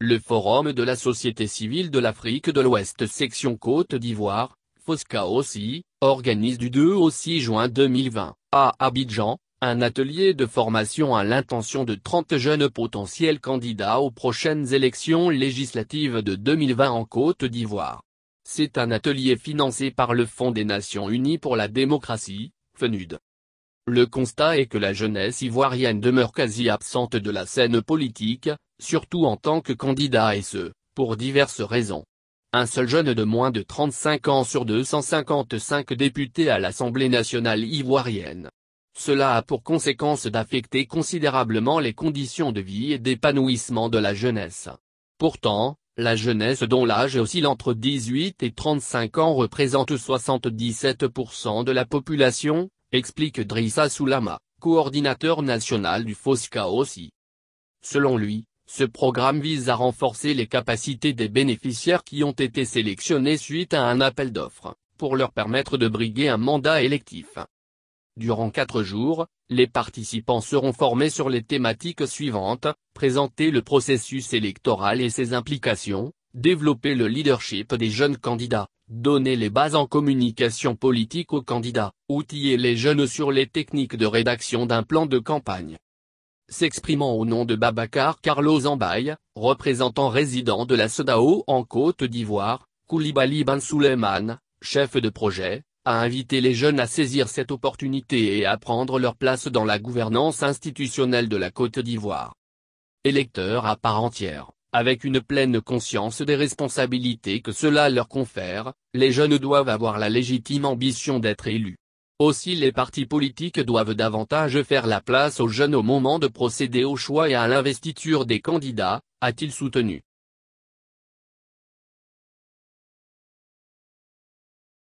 Le Forum de la Société Civile de l'Afrique de l'Ouest section Côte d'Ivoire, Fosca aussi, organise du 2 au 6 juin 2020, à Abidjan, un atelier de formation à l'intention de 30 jeunes potentiels candidats aux prochaines élections législatives de 2020 en Côte d'Ivoire. C'est un atelier financé par le Fonds des Nations Unies pour la démocratie, FENUD. Le constat est que la jeunesse ivoirienne demeure quasi absente de la scène politique, surtout en tant que candidat et ce, pour diverses raisons. Un seul jeune de moins de 35 ans sur 255 députés à l'Assemblée nationale ivoirienne. Cela a pour conséquence d'affecter considérablement les conditions de vie et d'épanouissement de la jeunesse. Pourtant, la jeunesse dont l'âge oscille entre 18 et 35 ans représente 77% de la population, explique Drissa Soulama, coordinateur national du FOSCA aussi. Selon lui, ce programme vise à renforcer les capacités des bénéficiaires qui ont été sélectionnés suite à un appel d'offres, pour leur permettre de briguer un mandat électif. Durant quatre jours, les participants seront formés sur les thématiques suivantes, présenter le processus électoral et ses implications, développer le leadership des jeunes candidats, donner les bases en communication politique aux candidats, outiller les jeunes sur les techniques de rédaction d'un plan de campagne, s'exprimant au nom de Babacar Carlos Ambaye, représentant résident de la Sodao en Côte d'Ivoire, Koulibaly Ben chef de projet, a invité les jeunes à saisir cette opportunité et à prendre leur place dans la gouvernance institutionnelle de la Côte d'Ivoire. Électeurs à part entière, avec une pleine conscience des responsabilités que cela leur confère, les jeunes doivent avoir la légitime ambition d'être élus. Aussi les partis politiques doivent davantage faire la place aux jeunes au moment de procéder au choix et à l'investiture des candidats, a-t-il soutenu.